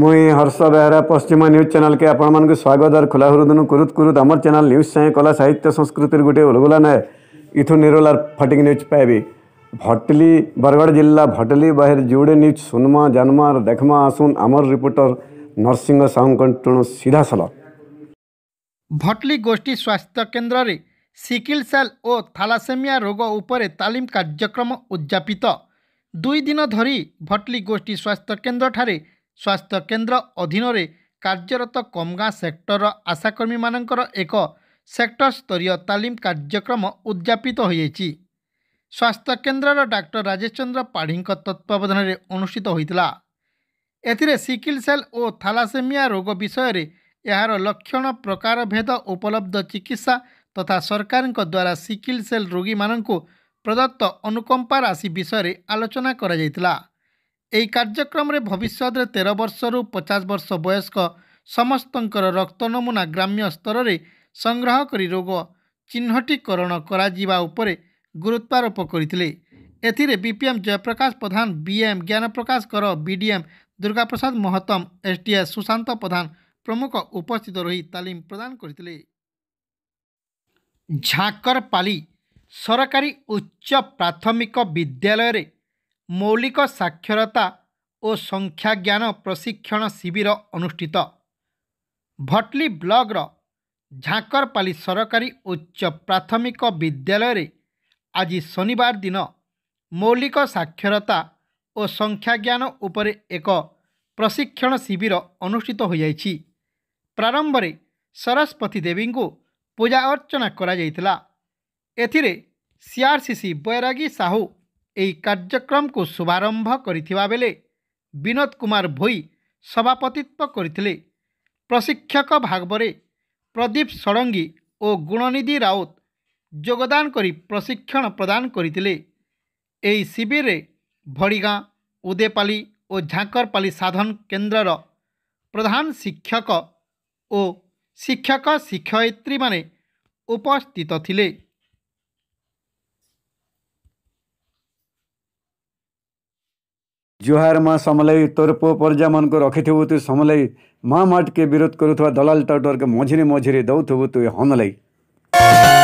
ମୁଇଁ ହର୍ଷ ବେହେରା ପଶ୍ଚିମ ନ୍ୟୁଜ୍ ଚ୍ୟାନେଲ୍କେ ଆପଣମାନଙ୍କୁ ସ୍ୱାଗତ ଆର୍ ଖୋଲା ହୃଦନୁ କୁରୁତ୍ କୁରୁତ୍ ଆମର୍ ଚ୍ୟାନେଲ୍ ନ୍ୟୁଜ୍ ସାଙ୍ଗେ କଲା ସାହିତ୍ୟ ସଂସ୍କୃତିର ଗୋଟିଏ ଉଲଗୁଲା ନାଏ ଇଥୁ ନିରୋଲାର ଫଟିକ୍ ନ୍ୟୁଜ୍ ପାଇବି ଭଟଲି ବରଗଡ଼ ଜିଲ୍ଲା ଭଟଲି ବାହିର ଯୁଡ଼େ ନ୍ୟୁଜ୍ ଶୁନ୍ମା ଜାନ୍ମା ଆର୍ ଦେଖ୍ମା ଆସୁନ୍ ଆମର୍ ରିପୋର୍ଟର ନରସିଂହ ସାହୁଙ୍କ ଟୁଣୁ ସିଧାସଳ ଭଟଲି ଗୋଷ୍ଠୀ ସ୍ୱାସ୍ଥ୍ୟ କେନ୍ଦ୍ରରେ ସିକିଲ୍ ସେଲ୍ ଓ ଥାଲାସେମିଆ ରୋଗ ଉପରେ ତାଲିମ କାର୍ଯ୍ୟକ୍ରମ ଉଦ୍ଯାପିତ ଦୁଇ ଦିନ ଧରି ଭଟଲି ଗୋଷ୍ଠୀ ସ୍ୱାସ୍ଥ୍ୟ କେନ୍ଦ୍ରଠାରେ ସ୍ୱାସ୍ଥ୍ୟକେନ୍ଦ୍ର ଅଧୀନରେ କାର୍ଯ୍ୟରତ କମଗାଁ ସେକ୍ଟରର ଆଶାକର୍ମୀମାନଙ୍କର ଏକ ସେକ୍ଟର ସ୍ତରୀୟ ତାଲିମ କାର୍ଯ୍ୟକ୍ରମ ଉଦ୍ଯାପିତ ହୋଇଯାଇଛି ସ୍ୱାସ୍ଥ୍ୟକେନ୍ଦ୍ରର ଡାକ୍ତର ରାଜେଶ ଚନ୍ଦ୍ର ପାଢ଼ୀଙ୍କ ତତ୍ତ୍ୱାବଧାନରେ ଅନୁଷ୍ଠିତ ହୋଇଥିଲା ଏଥିରେ ସିକିଲ୍ ସେଲ୍ ଓ ଥାଲାସେମିଆ ରୋଗ ବିଷୟରେ ଏହାର ଲକ୍ଷଣ ପ୍ରକାରଭେଦ ଉପଲବ୍ଧ ଚିକିତ୍ସା ତଥା ସରକାରଙ୍କ ଦ୍ୱାରା ସିକିଲ୍ ସେଲ୍ ରୋଗୀମାନଙ୍କୁ ପ୍ରଦତ୍ତ ଅନୁକମ୍ପା ରାଶି ବିଷୟରେ ଆଲୋଚନା କରାଯାଇଥିଲା ଏହି କାର୍ଯ୍ୟକ୍ରମରେ ଭବିଷ୍ୟତରେ ତେର ବର୍ଷରୁ ପଚାଶ ବର୍ଷ ବୟସ୍କ ସମସ୍ତଙ୍କର ରକ୍ତ ନମୁନା ଗ୍ରାମ୍ୟ ସ୍ତରରେ ସଂଗ୍ରହ କରି ରୋଗ ଚିହ୍ନଟୀକରଣ କରାଯିବା ଉପରେ ଗୁରୁତ୍ୱାରୋପ କରିଥିଲେ ଏଥିରେ BPM Jayaprakash Pradhan BM Gyanprakash Kar BDM Durgaprasad ମହତମ ଏସ୍ଡିଏସ୍ ସୁଶାନ୍ତ ପ୍ରଧାନ ପ୍ରମୁଖ ଉପସ୍ଥିତ ରହି ତାଲିମ ପ୍ରଦାନ କରିଥିଲେ ଝାଙ୍କରପାଲି ସରକାରୀ ଉଚ୍ଚ ପ୍ରାଥମିକ ବିଦ୍ୟାଳୟରେ ମୌଳିକ ସାକ୍ଷରତା ଓ ସଂଖ୍ୟା ଜ୍ଞାନ ପ୍ରଶିକ୍ଷଣ ଶିବିର ଅନୁଷ୍ଠିତ ଭଟଲି ବ୍ଲକର ଝାଙ୍କରପାଲି ସରକାରୀ ଉଚ୍ଚ ପ୍ରାଥମିକ ବିଦ୍ୟାଳୟରେ ଆଜି ଶନିବାର ଦିନ ମୌଳିକ ସାକ୍ଷରତା ଓ ସଂଖ୍ୟାଜ୍ଞାନ ଉପରେ ଏକ ପ୍ରଶିକ୍ଷଣ ଶିବିର ଅନୁଷ୍ଠିତ ହୋଇଯାଇଛି ପ୍ରାରମ୍ଭରେ ସରସ୍ୱତୀ ଦେବୀଙ୍କୁ ପୂଜା ଅର୍ଚ୍ଚନା କରାଯାଇଥିଲା ଏଥିରେ ସିଆର୍ସିସି ବୈରାଗୀ ସାହୁ ଏହି କାର୍ଯ୍ୟକ୍ରମକୁ ଶୁଭାରମ୍ଭ କରିଥିବା ବେଳେ ବିନୋଦ କୁମାର ଭୋଇ ସଭାପତିତ୍ୱ କରିଥିଲେ ପ୍ରଶିକ୍ଷକ ଭାବରେ ପ୍ରଦୀପ ଷଡ଼ଙ୍ଗୀ ଓ ଗୁଣନିଧି ରାଉତ ଯୋଗଦାନ କରି ପ୍ରଶିକ୍ଷଣ ପ୍ରଦାନ କରିଥିଲେ ଏହି ଶିବିରରେ ଭଡ଼ିଗାଁ ଉଦେପାଲି ଓ ଝାଙ୍କରପାଲି ସାଧନ କେନ୍ଦ୍ରର ପ୍ରଧାନ ଶିକ୍ଷକ ଓ ଶିକ୍ଷକ ଶିକ୍ଷୟିତ୍ରୀମାନେ ଉପସ୍ଥିତ ଥିଲେ जुहार मा समलै तोर्पो पर्जामानको रखिथ्यु तु समलै के विरोध गर्ुवा दलाल टे मझिरी मझिरी दोथ हनलै